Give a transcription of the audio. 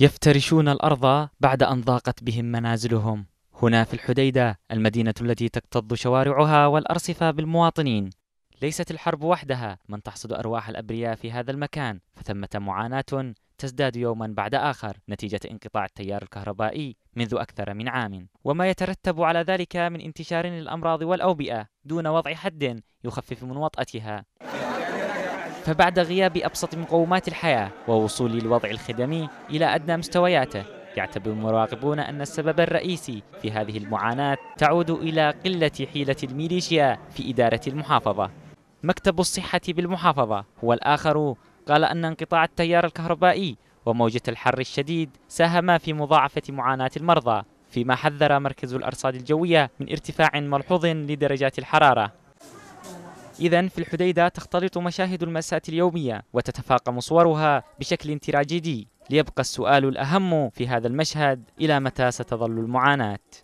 يفترشون الأرض بعد أن ضاقت بهم منازلهم هنا في الحديدة المدينة التي تكتظ شوارعها والأرصفة بالمواطنين ليست الحرب وحدها من تحصد أرواح الأبرياء في هذا المكان فثمة معاناة تزداد يوما بعد آخر نتيجة انقطاع التيار الكهربائي منذ أكثر من عام وما يترتب على ذلك من انتشار للأمراض والأوبئة دون وضع حد يخفف من وطأتها فبعد غياب أبسط مقومات الحياة ووصول الوضع الخدمي إلى أدنى مستوياته يعتبر المراقبون أن السبب الرئيسي في هذه المعاناة تعود إلى قلة حيلة الميليشيا في إدارة المحافظة مكتب الصحة بالمحافظة هو الآخر قال أن انقطاع التيار الكهربائي وموجة الحر الشديد ساهما في مضاعفة معاناة المرضى فيما حذر مركز الأرصاد الجوية من ارتفاع ملحوظ لدرجات الحرارة إذا في الحديدة تختلط مشاهد المأساة اليومية وتتفاقم صورها بشكل تراجيدي ليبقى السؤال الأهم في هذا المشهد إلى متى ستظل المعاناة